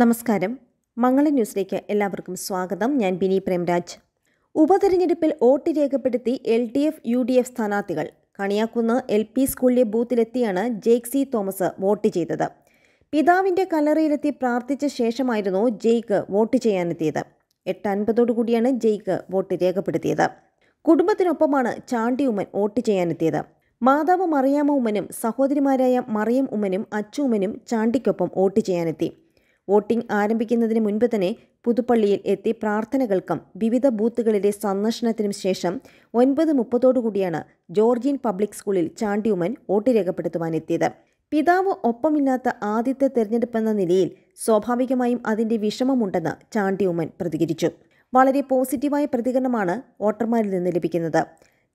നമസ്കാരം മംഗള ന്യൂസിലേക്ക് എല്ലാവർക്കും സ്വാഗതം ഞാൻ ബിനി പ്രേംരാജ് ഉപതെരഞ്ഞെടുപ്പിൽ വോട്ട് രേഖപ്പെടുത്തി L D F U D F സ്ഥാനാർത്ഥികൾ കണിയാക്കുന്ന് എൽ പി സ്കൂളിലെ ബൂത്തിലെത്തിയാണ് സി തോമസ് വോട്ട് ചെയ്തത് പിതാവിൻ്റെ കല്ലറയിലെത്തി പ്രാർത്ഥിച്ച ശേഷമായിരുന്നു ജെയ്ക്ക് വോട്ട് ചെയ്യാനെത്തിയത് എട്ട് കൂടിയാണ് ജെയ്ക്ക് വോട്ട് രേഖപ്പെടുത്തിയത് കുടുംബത്തിനൊപ്പമാണ് ചാണ്ടി ഉമ്മൻ വോട്ട് ചെയ്യാനെത്തിയത് മാതാവ് മറിയാമ്മ ഉമ്മനും സഹോദരിമാരായ മറിയം ഉമ്മനും അച്ചു ഉമ്മനും ചാണ്ടിക്കൊപ്പം വോട്ട് ചെയ്യാനെത്തി വോട്ടിംഗ് ആരംഭിക്കുന്നതിന് മുൻപ് തന്നെ പുതുപ്പള്ളിയിൽ എത്തി പ്രാർത്ഥനകൾക്കും വിവിധ ബൂത്തുകളിലെ സന്ദർശനത്തിനും ശേഷം ഒൻപത് മുപ്പതോടുകൂടിയാണ് ജോർജിയൻ പബ്ലിക് സ്കൂളിൽ ചാണ്ടിയുമൻ വോട്ട് രേഖപ്പെടുത്തുവാനെത്തിയത് പിതാവ് ഒപ്പമില്ലാത്ത ആദ്യത്തെ തെരഞ്ഞെടുപ്പെന്ന നിലയിൽ സ്വാഭാവികമായും അതിന്റെ വിഷമമുണ്ടെന്ന് ചാണ്ടിയുമൻ പ്രതികരിച്ചു വളരെ പോസിറ്റീവായ പ്രതികരണമാണ് വോട്ടർമാരിൽ നിന്ന് ലഭിക്കുന്നത്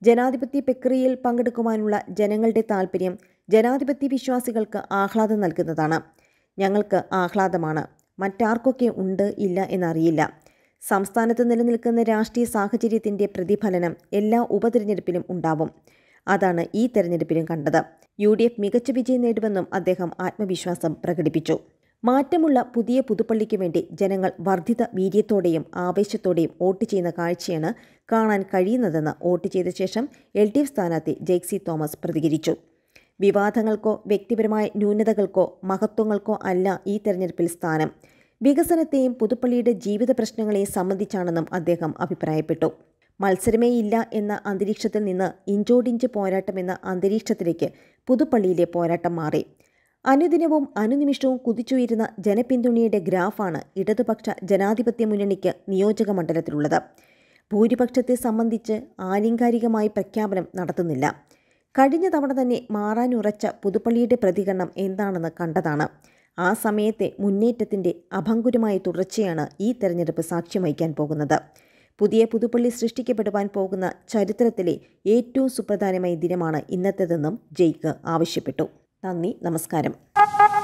ജനാധിപത്യ പ്രക്രിയയിൽ പങ്കെടുക്കുവാനുള്ള ജനങ്ങളുടെ താൽപര്യം ജനാധിപത്യ വിശ്വാസികൾക്ക് ആഹ്ലാദം നൽകുന്നതാണ് ഞങ്ങൾക്ക് ആഹ്ലാദമാണ് മറ്റാർക്കൊക്കെ ഉണ്ട് ഇല്ല എന്നറിയില്ല സംസ്ഥാനത്ത് നിലനിൽക്കുന്ന രാഷ്ട്രീയ സാഹചര്യത്തിൻ്റെ പ്രതിഫലനം എല്ലാ ഉപതിരഞ്ഞെടുപ്പിലും ഉണ്ടാവും അതാണ് ഈ തെരഞ്ഞെടുപ്പിലും കണ്ടത് യു ഡി എഫ് മികച്ച വിജയം നേടുമെന്നും അദ്ദേഹം ആത്മവിശ്വാസം പ്രകടിപ്പിച്ചു മാറ്റമുള്ള പുതിയ പുതുപ്പള്ളിക്ക് വേണ്ടി ജനങ്ങൾ വർദ്ധിത വീര്യത്തോടെയും ആവേശത്തോടെയും വോട്ട് ചെയ്യുന്ന കാഴ്ചയാണ് കാണാൻ കഴിയുന്നതെന്ന് വോട്ട് ചെയ്ത ശേഷം എൽ ഡി എഫ് സ്ഥാനാർത്ഥി ജെയ്സി തോമസ് പ്രതികരിച്ചു വിവാദങ്ങൾക്കോ വ്യക്തിപരമായ ന്യൂനതകൾക്കോ മഹത്വങ്ങൾക്കോ അല്ല ഈ തെരഞ്ഞെടുപ്പിൽ സ്ഥാനം വികസനത്തെയും പുതുപ്പള്ളിയുടെ ജീവിത പ്രശ്നങ്ങളെയും സംബന്ധിച്ചാണെന്നും അദ്ദേഹം അഭിപ്രായപ്പെട്ടു മത്സരമേ ഇല്ല എന്ന അന്തരീക്ഷത്തിൽ നിന്ന് ഇഞ്ചോടിഞ്ച് എന്ന അന്തരീക്ഷത്തിലേക്ക് പുതുപ്പള്ളിയിലെ പോരാട്ടം മാറി അനുദിനവും അനുനിമിഷവും കുതിച്ചുയരുന്ന ജനപിന്തുണയുടെ ഗ്രാഫാണ് ഇടതുപക്ഷ ജനാധിപത്യ മുന്നണിക്ക് നിയോജക മണ്ഡലത്തിലുള്ളത് ഭൂരിപക്ഷത്തെ സംബന്ധിച്ച് ആലിംഗാരികമായി പ്രഖ്യാപനം നടത്തുന്നില്ല കഴിഞ്ഞ തവണ തന്നെ മാറാനുറച്ച പുതുപ്പള്ളിയുടെ പ്രതികരണം എന്താണെന്ന് കണ്ടതാണ് ആ സമയത്തെ മുന്നേറ്റത്തിൻ്റെ അഭങ്കുരമായ തുടർച്ചയാണ് ഈ തെരഞ്ഞെടുപ്പ് സാക്ഷ്യം വഹിക്കാൻ പോകുന്നത് പുതിയ പുതുപ്പള്ളി സൃഷ്ടിക്കപ്പെടുവാൻ പോകുന്ന ചരിത്രത്തിലെ ഏറ്റവും സുപ്രധാനമായ ദിനമാണ് ഇന്നത്തേതെന്നും ജയ്ക്ക് ആവശ്യപ്പെട്ടു നന്ദി നമസ്കാരം